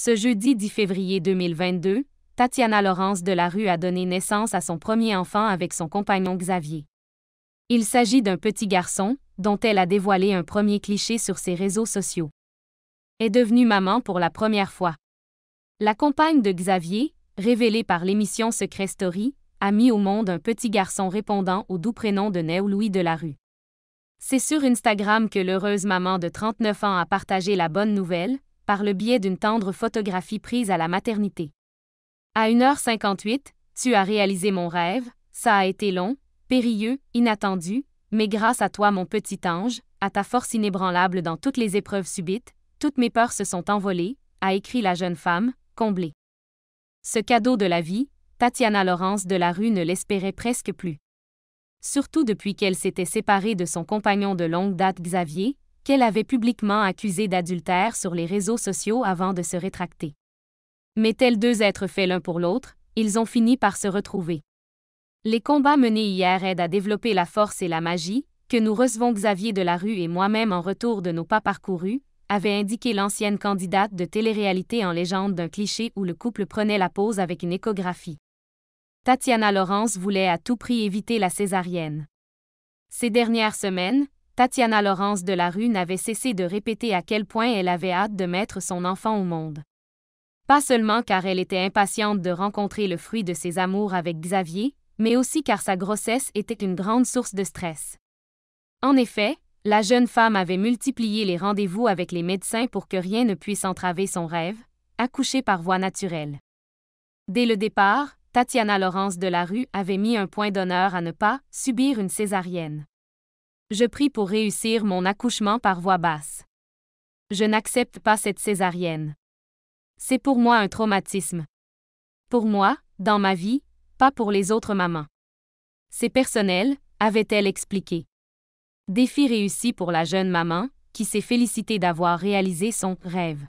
Ce jeudi 10 février 2022, Tatiana Laurence de la Rue a donné naissance à son premier enfant avec son compagnon Xavier. Il s'agit d'un petit garçon, dont elle a dévoilé un premier cliché sur ses réseaux sociaux. Est devenue maman pour la première fois. La compagne de Xavier, révélée par l'émission Secret Story, a mis au monde un petit garçon répondant au doux prénom de Néo Louis de la Rue. C'est sur Instagram que l'heureuse maman de 39 ans a partagé la bonne nouvelle, par le biais d'une tendre photographie prise à la maternité. À 1h58, tu as réalisé mon rêve, ça a été long, périlleux, inattendu, mais grâce à toi mon petit ange, à ta force inébranlable dans toutes les épreuves subites, toutes mes peurs se sont envolées, a écrit la jeune femme, comblée. Ce cadeau de la vie, Tatiana Laurence de la rue ne l'espérait presque plus. Surtout depuis qu'elle s'était séparée de son compagnon de longue date Xavier, qu'elle avait publiquement accusé d'adultère sur les réseaux sociaux avant de se rétracter. Mais tels deux êtres faits l'un pour l'autre, ils ont fini par se retrouver. Les combats menés hier aident à développer la force et la magie, que nous recevons Xavier Delarue et moi-même en retour de nos pas parcourus, avait indiqué l'ancienne candidate de télé-réalité en légende d'un cliché où le couple prenait la pose avec une échographie. Tatiana Laurence voulait à tout prix éviter la césarienne. Ces dernières semaines, Tatiana Laurence de la rue n'avait cessé de répéter à quel point elle avait hâte de mettre son enfant au monde. Pas seulement car elle était impatiente de rencontrer le fruit de ses amours avec Xavier, mais aussi car sa grossesse était une grande source de stress. En effet, la jeune femme avait multiplié les rendez-vous avec les médecins pour que rien ne puisse entraver son rêve, accoucher par voie naturelle. Dès le départ, Tatiana Laurence de la rue avait mis un point d'honneur à ne pas subir une césarienne. Je prie pour réussir mon accouchement par voix basse. Je n'accepte pas cette césarienne. C'est pour moi un traumatisme. Pour moi, dans ma vie, pas pour les autres mamans. C'est personnel, avait-elle expliqué. Défi réussi pour la jeune maman, qui s'est félicitée d'avoir réalisé son rêve.